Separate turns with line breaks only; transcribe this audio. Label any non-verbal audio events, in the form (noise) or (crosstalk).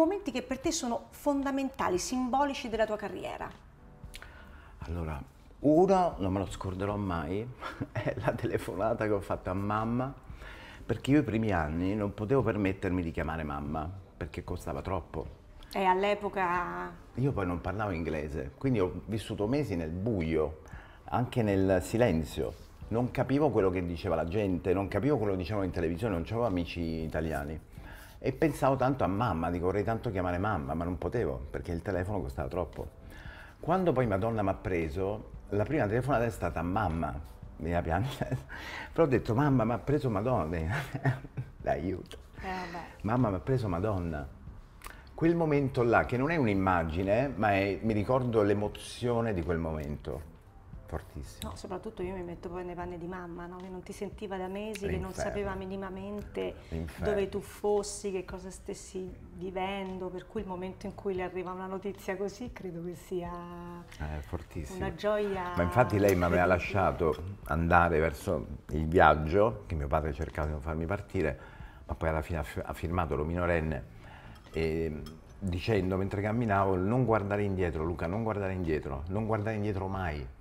momenti che per te sono fondamentali, simbolici della tua carriera?
Allora, uno, non me lo scorderò mai, (laughs) è la telefonata che ho fatto a mamma, perché io i primi anni non potevo permettermi di chiamare mamma, perché costava troppo.
E all'epoca...
Io poi non parlavo inglese, quindi ho vissuto mesi nel buio, anche nel silenzio. Non capivo quello che diceva la gente, non capivo quello che dicevano in televisione, non avevo amici italiani. E pensavo tanto a mamma, dico vorrei tanto chiamare mamma, ma non potevo perché il telefono costava troppo. Quando poi Madonna mi ha preso, la prima telefonata è stata mamma, mi ha piangere, (laughs) però ho detto mamma mi ha preso Madonna, (laughs) l'aiuto. Eh, mamma mi ha preso Madonna. Quel momento là, che non è un'immagine, ma è, mi ricordo l'emozione di quel momento
fortissimo. No, soprattutto io mi metto poi nei panni di mamma, no? che non ti sentiva da mesi, che non sapeva minimamente dove tu fossi, che cosa stessi vivendo, per cui il momento in cui le arriva una notizia così credo che sia eh, fortissimo. una gioia. Ma
infatti lei mi aveva lasciato andare verso il viaggio, che mio padre cercava di non farmi partire, ma poi alla fine ha firmato lo minorenne. E dicendo mentre camminavo non guardare indietro Luca, non guardare indietro, non guardare indietro mai,